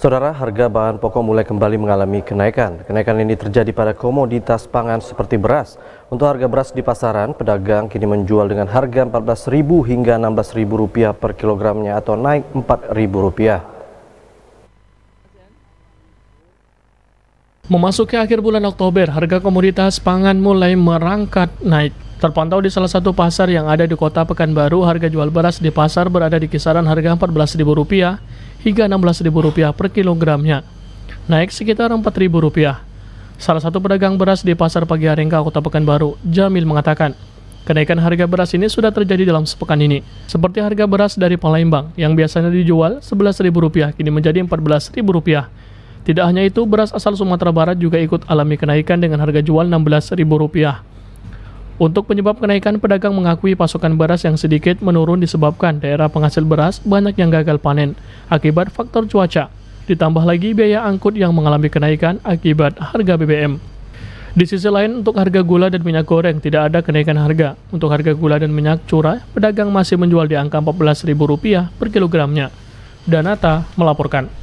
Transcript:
Saudara, harga bahan pokok mulai kembali mengalami kenaikan. Kenaikan ini terjadi pada komoditas pangan seperti beras. Untuk harga beras di pasaran, pedagang kini menjual dengan harga Rp14.000 hingga Rp16.000 per kilogramnya atau naik Rp4.000. Memasuki akhir bulan Oktober, harga komoditas pangan mulai merangkat naik. Terpantau di salah satu pasar yang ada di kota Pekanbaru, harga jual beras di pasar berada di kisaran harga Rp14.000 hingga Rp16.000 per kilogramnya, naik sekitar Rp4.000. Salah satu pedagang beras di pasar pagi Arengka, kota Pekanbaru, Jamil mengatakan, Kenaikan harga beras ini sudah terjadi dalam sepekan ini. Seperti harga beras dari Palembang yang biasanya dijual Rp11.000 kini menjadi Rp14.000. Tidak hanya itu, beras asal Sumatera Barat juga ikut alami kenaikan dengan harga jual Rp16.000. Untuk penyebab kenaikan, pedagang mengakui pasokan beras yang sedikit menurun disebabkan daerah penghasil beras banyak yang gagal panen akibat faktor cuaca. Ditambah lagi biaya angkut yang mengalami kenaikan akibat harga BBM. Di sisi lain, untuk harga gula dan minyak goreng tidak ada kenaikan harga. Untuk harga gula dan minyak curah, pedagang masih menjual di angka Rp14.000 per kilogramnya. Danata melaporkan.